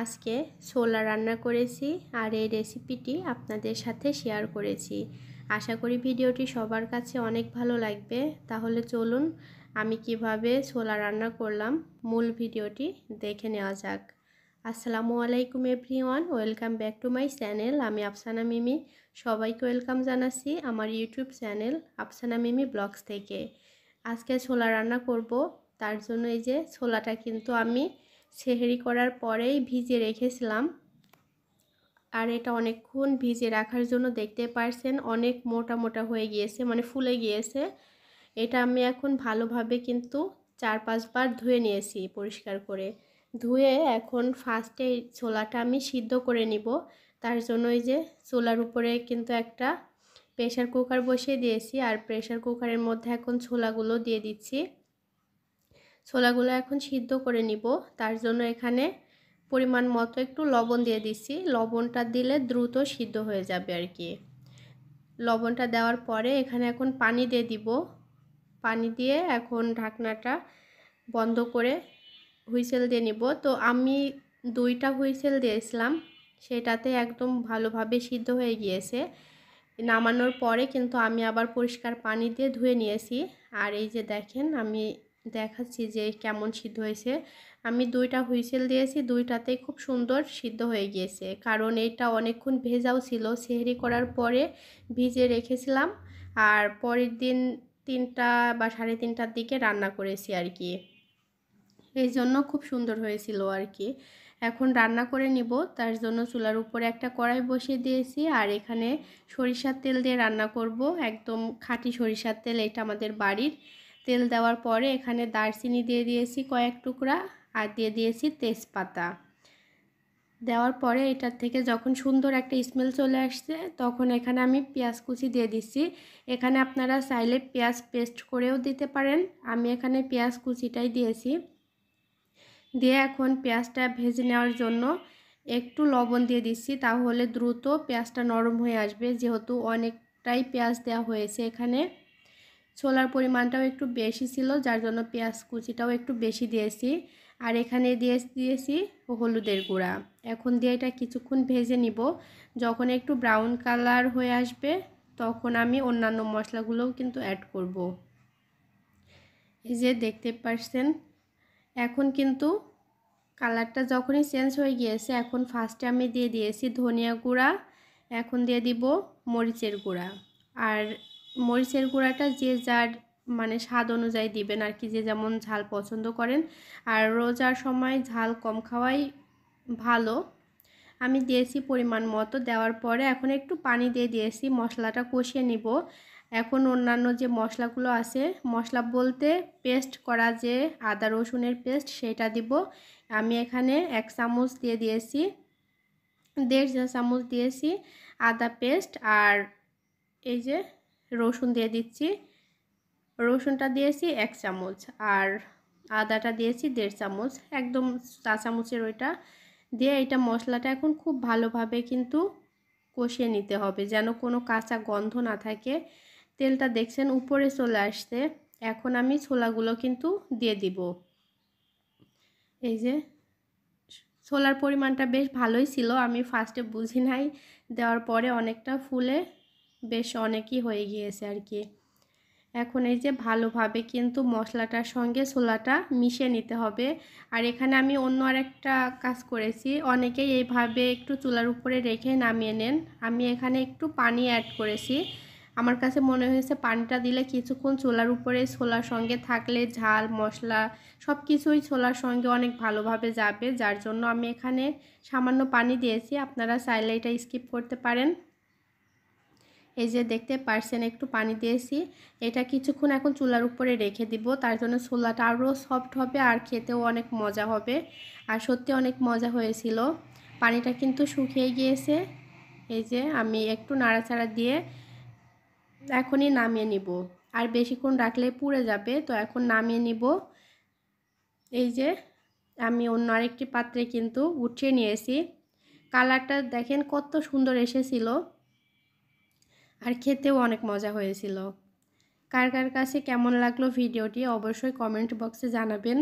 আজকে ছোলা রান্না করেছি আর এই রেসিপিটি আপনাদের সাথে শেয়ার করেছি আশা করি ভিডিওটি সবার কাছে অনেক ভালো লাগবে তাহলে চলুন আমি কিভাবে ছোলা রান্না করলাম মূল ভিডিওটি দেখে নেওয়া যাক আসসালামু আলাইকুম one welcome back to my channel আমি আফসানা মিমি সবাইকে ওয়েলকাম জানাচ্ছি আমার YouTube channel Afsana Mimi blogs থেকে আজকে ছোলা রান্না করব তার জন্য এই যে ছোলাটা কিন্তু আমি সেহেরি করার পরেই ভিজে রেখেছিলাম আর এটা অনেকক্ষণ ভিজে রাখার জন্য দেখতে পারছেন অনেক মোটা মোটা হয়ে গিয়েছে মানে ফুলে গিয়েছে এটা আমি এখন ভালোভাবে কিন্তু চার পাঁচবার ধুয়ে নিয়েছি পরিষ্কার করে ধুয়ে এখন ফার্স্টে ছোলাটা আমি সিদ্ধ করে নিব তার জন্য ওই যে ছোলার উপরে কিন্তু একটা প্রেশার কুকার বসিয়ে দিয়েছি আর প্রেশার কুকারের মধ্যে এখন ছোলাগুলো দিয়ে দিচ্ছি ছোলাগুলো এখন সিদ্ধ করে নিব তার জন্য এখানে পরিমাণ মতো একটু লবণ দিয়ে দিচ্ছি লবণটা দিলে দ্রুত সিদ্ধ হয়ে যাবে আর কি লবণটা দেওয়ার পরে এখানে এখন পানি দিয়ে দিব পানি দিয়ে এখন ঢাকনাটা বন্ধ করে হুইসেল দিয়ে নিব তো আমি দুইটা হুইসেল দিয়েছিলাম সেটাতে একদম ভালোভাবে সিদ্ধ হয়ে গিয়েছে নামানোর পরে কিন্তু আমি আবার পরিষ্কার পানি দিয়ে ধুয়ে নিয়েছি আর এই যে দেখেন আমি দেখাচ্ছি যে কেমন সিদ্ধ হয়েছে আমি দুইটা হুইসেল দিয়েছি দুইটাতেই খুব সুন্দর সিদ্ধ হয়ে গিয়েছে কারণ এটা অনেকক্ষণ ভেজাও ছিল সেহরি করার পরে ভিজে রেখেছিলাম আর পরের দিন তিনটা বা সাড়ে তিনটার দিকে রান্না করেছি আর কি এই জন্য খুব সুন্দর হয়েছিল আর কি এখন রান্না করে নিব তার জন্য চুলার উপরে একটা কড়াই বসিয়ে দিয়েছি আর এখানে সরিষার তেল দিয়ে রান্না করব একদম খাঁটি সরিষার তেল এটা আমাদের বাড়ির তেল দেওয়ার পরে এখানে দারচিনি দিয়ে দিয়েছি কয়েক টুকরা আর দিয়ে দিয়েছি তেজপাতা দেওয়ার পরে এটার থেকে যখন সুন্দর একটা স্মেল চলে আসছে তখন এখানে আমি পেঁয়াজ কুচি দিয়ে দিচ্ছি এখানে আপনারা চাইলে পেঁয়াজ পেস্ট করেও দিতে পারেন আমি এখানে পেঁয়াজ কুচিটাই দিয়েছি দিয়ে এখন পেঁয়াজটা ভেজে নেওয়ার জন্য একটু লবণ দিয়ে দিচ্ছি তাহলে দ্রুত পেঁয়াজটা নরম হয়ে আসবে যেহেতু অনেকটাই পেঁয়াজ দেওয়া হয়েছে এখানে ছোলার পরিমাণটাও একটু বেশি ছিল যার জন্য পেঁয়াজ কুচিটাও একটু বেশি দিয়েছি আর এখানে দিয়ে দিয়েছি হলুদের গুঁড়া এখন দিয়ে এটা কিছুক্ষণ ভেজে নিব যখন একটু ব্রাউন কালার হয়ে আসবে তখন আমি অন্যান্য মশলাগুলোও কিন্তু অ্যাড করব। এই যে দেখতে পারছেন এখন কিন্তু কালারটা যখনই চেঞ্জ হয়ে গিয়েছে এখন ফার্স্টে আমি দিয়ে দিয়েছি ধনিয়া গুঁড়া এখন দিয়ে দিব মরিচের গুঁড়া আর মরিচের গুঁড়াটা যে যার মানে স্বাদ অনুযায়ী দিবেন আর কি যে যেমন ঝাল পছন্দ করেন আর রোজার সময় ঝাল কম খাওয়াই ভালো আমি দিয়েছি পরিমাণ মতো দেওয়ার পরে এখন একটু পানি দিয়ে দিয়েছি মশলাটা কষিয়ে নিব এখন অন্যান্য যে মশলাগুলো আছে মশলা বলতে পেস্ট করা যে আদা রসুনের পেস্ট সেটা দিব আমি এখানে এক চামচ দিয়ে দিয়েছি দেড় চামচ দিয়েছি আদা পেস্ট আর এই যে রসুন দিয়ে দিচ্ছি রসুনটা দিয়েছি এক চামচ আর আদাটা দিয়েছি দেড় চামচ একদম চা চামচের ওইটা দিয়ে এটা মশলাটা এখন খুব ভালোভাবে কিন্তু কষিয়ে নিতে হবে যেন কোনো কাঁচা গন্ধ না থাকে তেলটা দেখছেন উপরে চলে আসছে এখন আমি ছোলাগুলো কিন্তু দিয়ে দিব এই যে ছোলার পরিমাণটা বেশ ভালোই ছিল আমি ফার্স্টে বুঝি নাই দেওয়ার পরে অনেকটা ফুলে বেশ অনেকই হয়ে গিয়েছে আর কি এখন এই যে ভালোভাবে কিন্তু মশলাটার সঙ্গে ছোলাটা মিশে নিতে হবে আর এখানে আমি অন্য আর একটা কাজ করেছি অনেকেই এইভাবে একটু চুলার উপরে রেখে নামিয়ে নেন আমি এখানে একটু পানি অ্যাড করেছি আমার কাছে মনে হয়েছে পানিটা দিলে কিছুক্ষণ চোলার উপরে ছোলার সঙ্গে থাকলে ঝাল মশলা সব কিছুই ছোলার সঙ্গে অনেক ভালোভাবে যাবে যার জন্য আমি এখানে সামান্য পানি দিয়েছি আপনারা চাইলে এটা স্কিপ করতে পারেন এই যে দেখতে পারছেন একটু পানি দিয়েছি এটা কিছুক্ষণ এখন চুলার উপরে রেখে দিব তার জন্য ছোলাটা আরও সফট হবে আর খেতেও অনেক মজা হবে আর সত্যি অনেক মজা হয়েছিল পানিটা কিন্তু শুকিয়ে গিয়েছে এই যে আমি একটু নাড়াচাড়া দিয়ে এখনই নামিয়ে নিব আর বেশিক্ষণ রাখলে পুড়ে যাবে তো এখন নামিয়ে নিব এই যে আমি অন্য আরেকটি পাত্রে কিন্তু উঠিয়ে নিয়েছি কালারটা দেখেন কত সুন্দর এসেছিলো আর খেতেও অনেক মজা হয়েছিল কার কার কাছে কেমন লাগলো ভিডিওটি অবশ্যই কমেন্ট বক্সে জানাবেন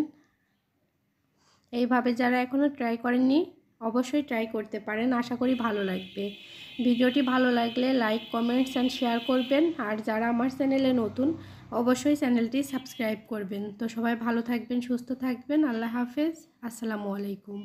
এইভাবে যারা এখনও ট্রাই করেননি অবশ্যই ট্রাই করতে পারেন আশা করি ভালো লাগবে ভিডিওটি ভালো লাগলে লাইক কমেন্টস অ্যান্ড শেয়ার করবেন আর যারা আমার চ্যানেলে নতুন অবশ্যই চ্যানেলটি সাবস্ক্রাইব করবেন তো সবাই ভালো থাকবেন সুস্থ থাকবেন আল্লাহ হাফেজ আসসালামু আলাইকুম